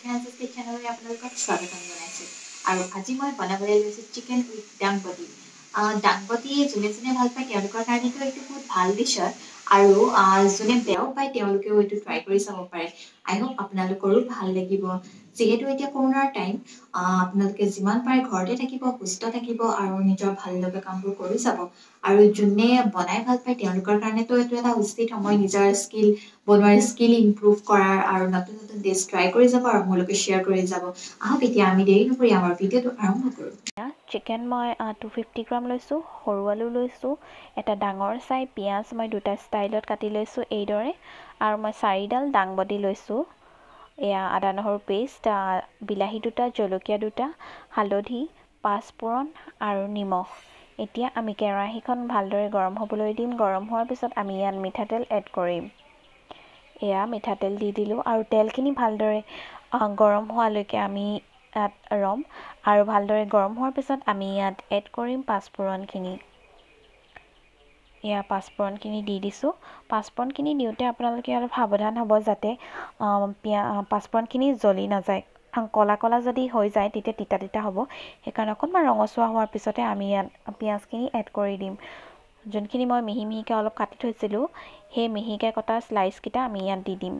French French কিটচেনলৈ আপোনালোকক স্বাগতম জনাইছোঁ আৰু আজি মই বনাবলৈ লৈছোঁ চিকেন উইথ ডাংপতি ডাংপতি যোনে যোনে ভাল পায় তেওঁলোকৰ কাৰণেতো এইটো বহুত ভাল ডিছ হয় আৰু যোনে বেয়াও পায় তেওঁলোকেও এইটো ট্ৰাই কৰি চাব পাৰে আই হোপ আপোনালোকৰো ভাল লাগিব যিহেতু এতিয়া কৰোণাৰ টাইম আপোনালোকে যিমান পাৰে ঘৰতে থাকিব সুস্থ থাকিব আৰু নিজৰ ভাল লগা কামবোৰ কৰি যাব আৰু যোনে বনাই ভাল পায় তেওঁলোকৰ কাৰণেতো এইটো এটা উচিত সময় নিজৰ স্কিল বনোৱাৰ স্কিল ইম্প্ৰুভ কৰাৰ আৰু নতুন নতুন ডিছ ট্ৰাই কৰি যাব আৰু মোৰ লগত শ্বেয়াৰ কৰি যাব আহক এতিয়া আমি দেৰি নকৰি আমাৰ ভিডিঅ'টো আৰম্ভ কৰোঁ চিকেন মই টু ফিফটি গ্ৰাম লৈছোঁ সৰু আলু লৈছোঁ এটা ডাঙৰ চাই পিঁয়াজ মই দুটা ষ্টাইলত কাটি লৈছোঁ এইদৰে আৰু মই চাৰিডাল দাংবডি লৈছোঁ এয়া আদা নহৰু পেষ্ট বিলাহী দুটা জলকীয়া দুটা হালধি পাঁচফোৰণ আৰু নিমখ এতিয়া আমি কেৰাহীখন ভালদৰে গৰম হ'বলৈ দিম গৰম হোৱাৰ পিছত আমি ইয়াত মিঠাতেল এড কৰিম এয়া মিঠাতেল দি দিলোঁ আৰু তেলখিনি ভালদৰে গৰম হোৱালৈকে আমি ইয়াত ৰ'ম আৰু ভালদৰে গৰম হোৱাৰ পিছত আমি ইয়াত এড কৰিম পাঁচফোৰণখিনি ইয়াৰ পাঁচফোৰণখিনি দি দিছোঁ পাঁচফোৰণখিনি দিওঁতে আপোনালোকে অলপ সাৱধান হ'ব যাতে পিঁয়া পাঁচফোৰণখিনি জ্বলি নাযায় ক'লা ক'লা যদি হৈ যায় তেতিয়া তিতা তিতা হ'ব সেইকাৰণে অকণমান ৰঙচুৱা হোৱাৰ পিছতে আমি ইয়াত পিঁয়াজখিনি এড কৰি দিম যোনখিনি মই মিহি মিহিকৈ অলপ কাটি থৈছিলোঁ সেই মিহিকৈ কটা শ্লাইচকেইটা আমি ইয়াত দি দিম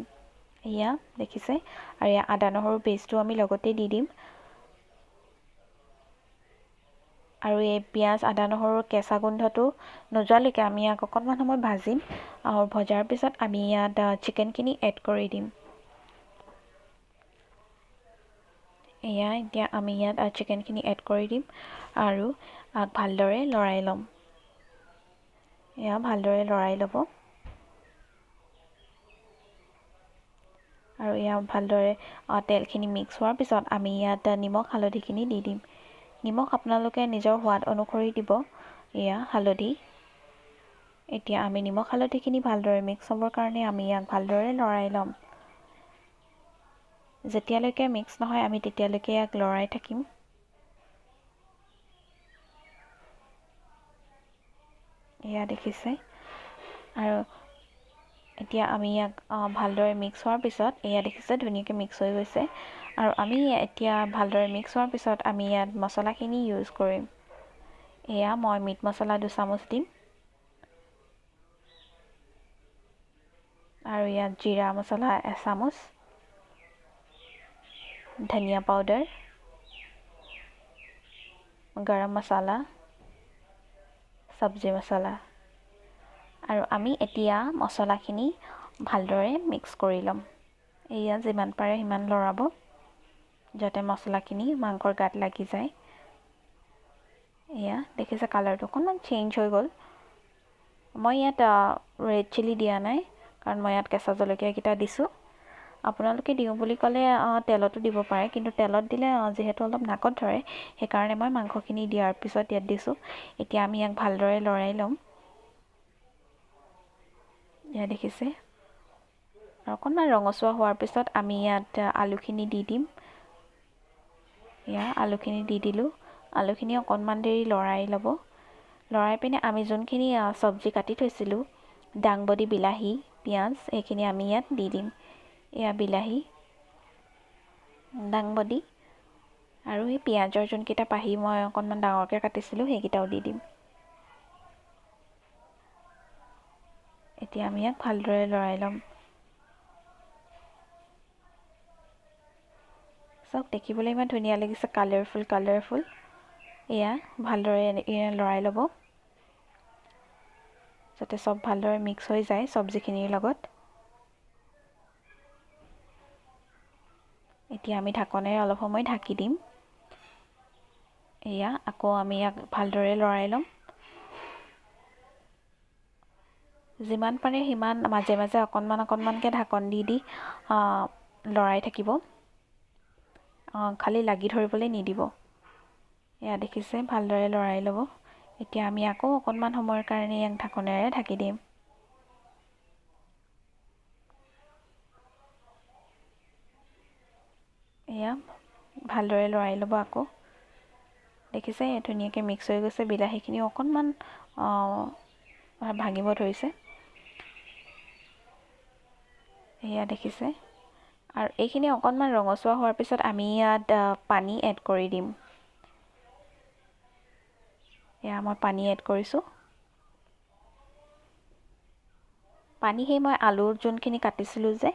এয়া দেখিছে আৰু ইয়াত আদা নহৰু পেষ্টটো আমি লগতে দি দিম আৰু এই পিঁয়াজ আদা নহৰু কেঁচা গোন্ধটো নোযোৱালৈকে আমি ইয়াক অকণমান সময় ভাজিম আৰু ভজাৰ পিছত আমি ইয়াত চিকেনখিনি এড কৰি দিম এয়া এতিয়া আমি ইয়াত চিকেনখিনি এড কৰি দিম আৰু ভালদৰে লৰাই ল'ম এয়া ভালদৰে লৰাই ল'ব আৰু ইয়াক ভালদৰে তেলখিনি মিক্স হোৱাৰ পিছত আমি ইয়াত নিমখ হালধিখিনি দি দিম নিমখ আপোনালোকে নিজৰ সোৱাদ অনুসৰি দিব এয়া হালধি এতিয়া আমি নিমখ হালধিখিনি ভালদৰে মিক্স হ'বৰ কাৰণে আমি ইয়াক ভালদৰে লৰাই ল'ম যেতিয়ালৈকে মিক্স নহয় আমি তেতিয়ালৈকে ইয়াক লৰাই থাকিম এয়া দেখিছে আৰু এতিয়া আমি ইয়াক ভালদৰে মিক্স হোৱাৰ পিছত এয়া দেখিছে ধুনীয়াকৈ মিক্স হৈ গৈছে আৰু আমি এতিয়া ভালদৰে মিক্স হোৱাৰ পিছত আমি ইয়াত মচলাখিনি ইউজ কৰিম এয়া মই মিট মচলা দুচামুচ দিম আৰু ইয়াত জিৰা মচলা এচামুচ ধনিয়া পাউডাৰ গৰম মচলা চব্জি মচলা আৰু আমি এতিয়া মচলাখিনি ভালদৰে মিক্স কৰি ল'ম এয়া যিমান পাৰে সিমান লৰাব যাতে মছলাখিনি মাংসৰ গাত লাগি যায় এয়া দেখিছে কালাৰটো অকণমান চেঞ্জ হৈ গ'ল মই ইয়াত ৰেড চিলি দিয়া নাই কাৰণ মই ইয়াত কেঁচা জলকীয়াকেইটা দিছোঁ আপোনালোকে দিওঁ বুলি ক'লে তেলতো দিব পাৰে কিন্তু তেলত দিলে যিহেতু অলপ নাকত ধৰে সেইকাৰণে মই মাংসখিনি দিয়াৰ পিছত ইয়াত দিছোঁ এতিয়া আমি ইয়াক ভালদৰে লৰাই ল'ম ইয়াত দেখিছে অকণমান ৰঙচুৱা হোৱাৰ পিছত আমি ইয়াত আলুখিনি দি দিম এয়া আলুখিনি দি দিলোঁ আলুখিনি অকণমান দেৰি লৰাই ল'ব লৰাই পিনে আমি যোনখিনি চব্জি কাটি থৈছিলোঁ দাংবডি বিলাহী পিঁয়াজ সেইখিনি আমি ইয়াত দি দিম এয়া বিলাহী দাংবডি আৰু সেই পিঁয়াজৰ যোনকেইটা পাহি মই অকণমান ডাঙৰকৈ কাটিছিলোঁ সেইকেইটাও দি দিম এতিয়া আমি ইয়াক ভালদৰে লৰাই ল'ম চাওক দেখিবলৈ ইমান ধুনীয়া লাগিছে কালাৰফুল কালাৰফুল এয়া ভালদৰে এনে লৰাই ল'ব যাতে চব ভালদৰে মিক্স হৈ যায় চব্জিখিনিৰ লগত এতিয়া আমি ঢাকনেৰে অলপ সময় ঢাকি দিম এয়া আকৌ আমি ইয়াক ভালদৰে লৰাই ল'ম যিমান পাৰে সিমান মাজে মাজে অকণমান অকণমানকৈ ঢাকন দি দি লৰাই থাকিব খালী লাগি ধৰিবলৈ নিদিব এয়া দেখিছে ভালদৰে লৰাই ল'ব এতিয়া আমি আকৌ অকণমান সময়ৰ কাৰণে ইয়াক ঢাকনেৰে ঢাকি দিম এয়া ভালদৰে লৰাই ল'ব আকৌ দেখিছে ধুনীয়াকৈ মিক্স হৈ গৈছে বিলাহীখিনি অকণমান ভাঙিব ধৰিছে এয়া দেখিছে আৰু এইখিনি অকণমান ৰঙচুৱা হোৱাৰ পিছত আমি ইয়াত পানী এড কৰি দিম এয়া মই পানী এড কৰিছোঁ পানী সেই মই আলুৰ যোনখিনি কাটিছিলোঁ যে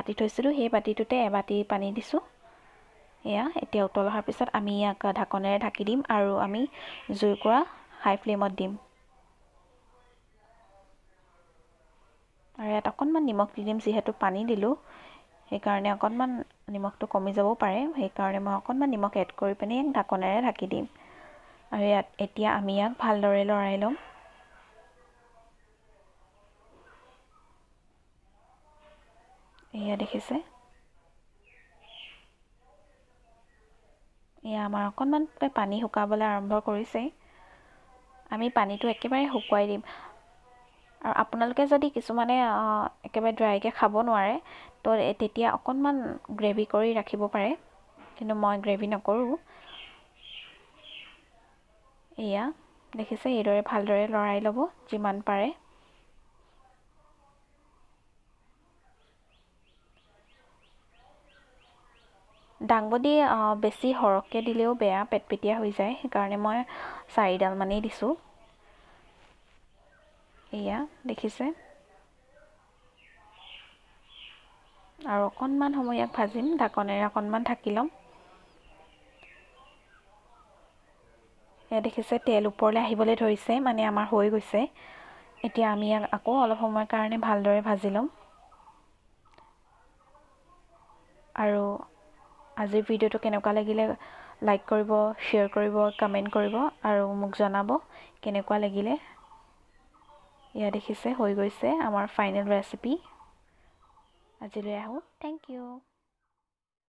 কাটি থৈছিলোঁ সেই বাতিটোতে এবাতি পানী দিছোঁ এয়া এতিয়া উতল অহাৰ পিছত আমি ইয়াক ঢাকনেৰে ঢাকি দিম আৰু আমি জুইৰ পৰা হাই ফ্লেমত দিম আৰু ইয়াত অকণমান নিমখ দি দিম যিহেতু পানী দিলোঁ সেইকাৰণে অকণমান নিমখটো কমি যাবও পাৰে সেইকাৰণে মই অকণমান নিমখ এড কৰি পিনি ইয়াক ঢাকনেৰে ঢাকি দিম আৰু ইয়াত এতিয়া আমি ইয়াক ভালদৰে লৰাই ল'ম এয়া দেখিছে এয়া আমাৰ অকণমান পানী শুকাবলৈ আৰম্ভ কৰিছে আমি পানীটো একেবাৰে শুকুৱাই দিম আৰু আপোনালোকে যদি কিছুমানে একেবাৰে ড্ৰাইকৈ খাব নোৱাৰে তো তেতিয়া অকণমান গ্ৰেভি কৰি ৰাখিব পাৰে কিন্তু মই গ্ৰেভি নকৰোঁ এয়া দেখিছে এইদৰে ভালদৰে লৰাই ল'ব যিমান পাৰে দাংবডি বেছি সৰহকৈ দিলেও বেয়া পেটপেটীয়া হৈ যায় সেইকাৰণে মই চাৰিডালমানেই দিছোঁ এয়া দেখিছে আৰু অকণমান সময় ইয়াক ভাজিম ঢাকনেৰে অকণমান ঢাকি ল'ম ইয়াত দেখিছে তেল ওপৰলৈ আহিবলৈ ধৰিছে মানে আমাৰ হৈ গৈছে এতিয়া আমি ইয়াক আকৌ অলপ সময়ৰ কাৰণে ভালদৰে ভাজি ল'ম আৰু আজিৰ ভিডিঅ'টো কেনেকুৱা লাগিলে লাইক কৰিব শ্বেয়াৰ কৰিব কমেণ্ট কৰিব আৰু মোক জনাব কেনেকুৱা লাগিলে ইয়াত দেখিছে হৈ গৈছে আমাৰ final recipe Azalea Hope. Thank you.